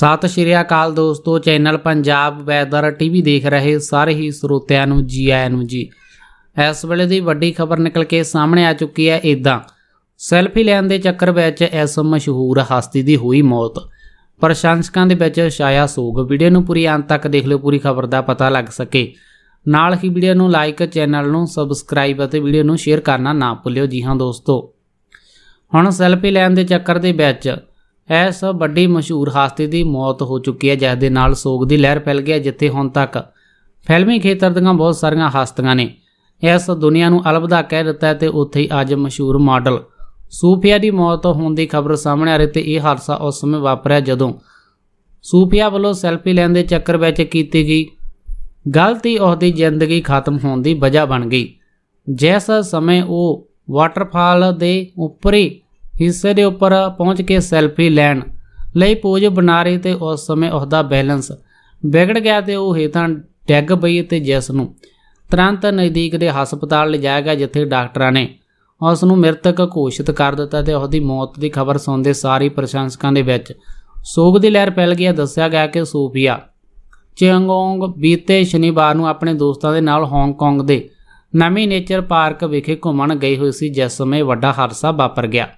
ਸਤਿ ਸ਼੍ਰੀ ਅਕਾਲ ਦੋਸਤੋ channel Punjab weather TV ਦੇਖ ਰਹੇ ਸਾਰੇ ਹੀ ਸਰੋਤਿਆਂ ਨੂੰ ਜੀ ਆਇਆਂ ਨੂੰ ਜੀ ਇਸ ਵੇਲੇ ਦੀ ਵੱਡੀ ਖਬਰ ਨਿਕਲ ਕੇ ਸਾਹਮਣੇ ਆ ਚੁੱਕੀ ਹੈ ਇਦਾਂ ਸੈਲਫੀ ਲੈਣ ਦੇ ਚੱਕਰ ਵਿੱਚ ਇਸ ਮਸ਼ਹੂਰ ਹਸਤੀ ਦੀ ਹੋਈ ਮੌਤ ਪ੍ਰਸ਼ੰਸਕਾਂ ਦੇ ਵਿੱਚ ਛਾਇਆ ਸੋਗ ਵੀਡੀਓ ਨੂੰ ਪੂਰੀ ਅੰਤ ਤੱਕ ਦੇਖ ਲਿਓ ਪੂਰੀ ਖਬਰ ਦਾ ਪਤਾ ਲੱਗ ਸਕੇ ਨਾਲ ਹੀ ਵੀਡੀਓ ਨੂੰ ਲਾਈਕ ਚੈਨਲ ਨੂੰ ਸਬਸਕ੍ਰਾਈਬ ਅਤੇ ਵੀਡੀਓ ਨੂੰ ਸ਼ੇਅਰ ਕਰਨਾ ਨਾ ਭੁੱਲਿਓ ਜੀ ਹਾਂ ਦੋਸਤੋ ਹੁਣ ਸੈਲਫੀ ਲੈਣ ਦੇ ਚੱਕਰ ਦੇ ਵਿੱਚ ਇਸ ਵੱਡੀ ਮਸ਼ਹੂਰ ਹਸਤੀ ਦੀ ਮੌਤ ਹੋ ਚੁੱਕੀ ਹੈ ਜਿਸ ਦੇ ਨਾਲ ਸੋਗ ਦੀ ਲਹਿਰ ਫੈਲ ਗਈ ਹੈ ਜਿੱਥੇ ਹੁਣ ਤੱਕ ਫਿਲਮੀ ਖੇਤਰ ਦੀਆਂ ਬਹੁਤ ਸਾਰੀਆਂ ਹਸਤੀਆਂ ਨੇ ਇਸ ਦੁਨੀਆ ਨੂੰ ਅਲਵਿਦਾ ਕਹਿ ਦਿੱਤਾ ਤੇ ਉੱਥੇ ਹੀ ਅੱਜ ਮਸ਼ਹੂਰ ਮਾਡਲ ਸੂਫੀਆ ਦੀ ਮੌਤ ਹੋਣ ਦੀ ਖਬਰ ਸਾਹਮਣੇ ਆ ਰਹੀ ਤੇ ਇਹ ਹਾਦਸਾ ਉਸ ਸਮੇਂ ਵਾਪਰਿਆ ਜਦੋਂ ਸੂਫੀਆ ਵੱਲੋਂ ਸੈਲਫੀ ਲੈਣ ਦੇ ਚੱਕਰ ਵਿੱਚ ਕੀਤੀ ਗਈ ਗਲਤੀ ਦੀ ਜ਼ਿੰਦਗੀ ਖਤਮ ਹੋਣ ਦੀ ਵਜ੍ਹਾ ਬਣ ਗਈ ਜਿਸ ਸਮੇਂ ਉਹ ਵਾਟਰਫਾਲ ਦੇ ਉੱਪਰੀ ਹਿੱਸੇ ਦੇ ਉੱਪਰ ਪਹੁੰਚ ਕੇ ਸੈਲਫੀ ਲੈਣ ਲਈ ਪੋਜ ਬਣਾ ਰਹੀ ਤੇ ਉਸ ਸਮੇਂ ਉਹਦਾ ਬੈਲੈਂਸ ਵਿਗੜ ਗਿਆ ਤੇ ਉਹ ਹੇਤਾਂ ਡੈਗ ਪਈ ਤੇ ਜਿਸ ਨੂੰ ਤੁਰੰਤ ਨਜ਼ਦੀਕ ਦੇ ਹਸਪਤਾਲ ਲਿਜਾਇਆ ਗਿਆ ਜਿੱਥੇ ਡਾਕਟਰਾਂ ਨੇ ਉਸ ਨੂੰ ਮ੍ਰਿਤਕ ਘੋਸ਼ਿਤ ਕਰ ਦਿੱਤਾ ਤੇ ਉਹਦੀ ਮੌਤ ਦੀ ਖਬਰ ਸੁਣਦੇ ਸਾਰੇ ਪ੍ਰਸ਼ੰਸਕਾਂ ਦੇ ਵਿੱਚ ਸੋਗ ਦੀ ਲਹਿਰ ਫੈਲ ਗਈ ਦੱਸਿਆ ਗਿਆ ਕਿ ਸੋਫੀਆ ਚੰਗੋਂਗ ਬੀਤੇ ਸ਼ਨੀਵਾਰ ਨੂੰ ਆਪਣੇ ਦੋਸਤਾਂ ਦੇ ਨਾਲ ਹਾਂਗਕਾਂਗ ਦੇ ਨਵੀਂ ਨੇਚਰ ਪਾਰਕ ਵਿਖੇ ਘੁੰਮਣ ਗਈ ਹੋਈ ਸੀ ਜਿਸ ਸਮੇਂ ਵੱਡਾ ਹਾਦਸਾ ਵਾਪਰ ਗਿਆ